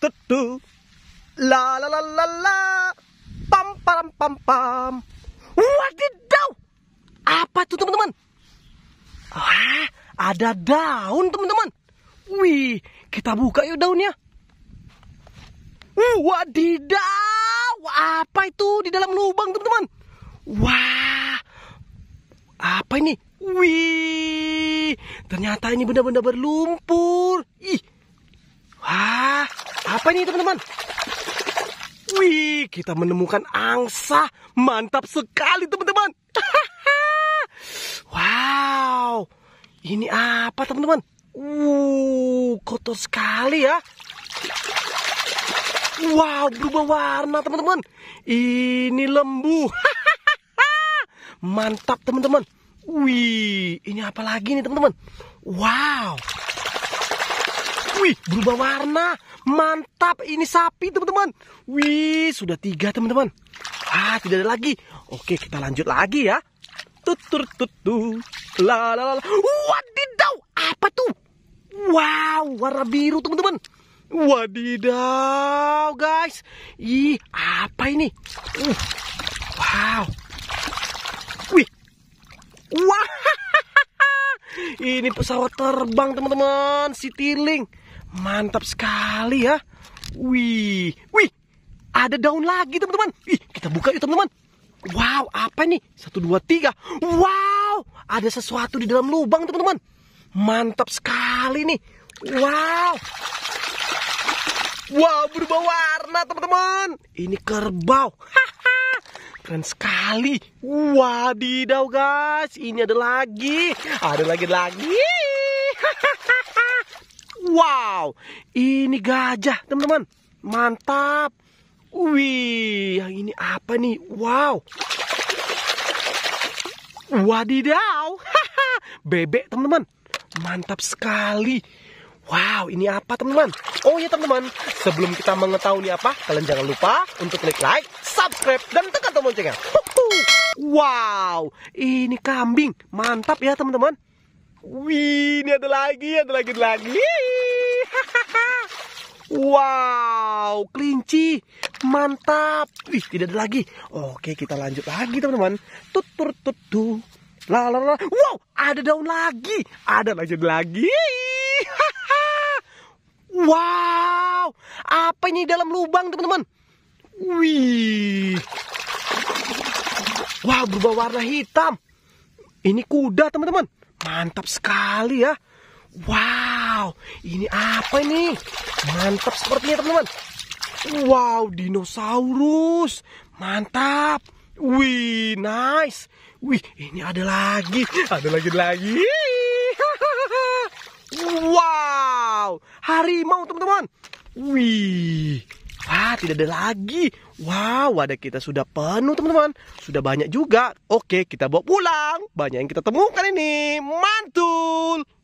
tutu la la la la la pam pam pam pam wadidaw apa itu teman-teman ah ada daun teman-teman wih kita buka yuk daunnya uh, wadidaw apa itu di dalam lubang teman-teman wah apa ini wih ternyata ini benda-benda berlumpur ih wah apa ini teman-teman? Wih, kita menemukan angsa. Mantap sekali teman-teman. wow, ini apa teman-teman? Uh, kotor sekali ya. Wow, berubah warna teman-teman. Ini lembu. Mantap teman-teman. Wih, ini apa lagi nih teman-teman? Wow. Wih, berubah warna. Mantap, ini sapi teman-teman. Wih, sudah tiga teman-teman. Ah, tidak ada lagi. Oke, kita lanjut lagi ya. Tutur tutu. La la la. Wadidaw, apa tuh? Wow, warna biru teman-teman. Wadidaw, guys. Ih, apa ini? Uh, wow. Wih. Wah. Ini pesawat terbang teman-teman, si tiling. Mantap sekali ya. Wih, wih, ada daun lagi teman-teman. ih kita buka yuk teman-teman. Wow, apa nih? Satu, dua, tiga. Wow, ada sesuatu di dalam lubang teman-teman. Mantap sekali nih. Wow. Wow, berubah warna teman-teman. Ini kerbau. Keren sekali. Wadidaw guys, ini ada lagi. Ada lagi lagi. Wow, ini gajah teman-teman. Mantap. Wih, yang ini apa nih? Wow. Wadidaw. Bebek teman-teman. Mantap sekali. Wow, ini apa teman-teman? Oh ya teman-teman, sebelum kita mengetahui apa, kalian jangan lupa untuk klik like, subscribe, dan tekan tombol loncengnya. Wow, ini kambing. Mantap ya teman-teman. Wih, ini ada lagi, ada lagi, ada lagi. wow, kelinci. Mantap. Wih, tidak ada lagi. Oke, kita lanjut lagi, teman-teman. Tutur-tutu. tut Wow, ada daun lagi. Ada lagi, ada lagi. wow, apa ini dalam lubang, teman-teman? Wih. Wah, wow, berubah warna hitam. Ini kuda, teman-teman. Mantap sekali ya. Wow, ini apa ini? Mantap sepertinya teman-teman. Wow, dinosaurus. Mantap. Wih, nice. Wih, ini ada lagi. Ada lagi lagi. Wow, harimau teman-teman. Wih, Wah, tidak ada lagi. Wow, wadah kita sudah penuh, teman-teman. Sudah banyak juga. Oke, kita bawa pulang. Banyak yang kita temukan ini. Mantul!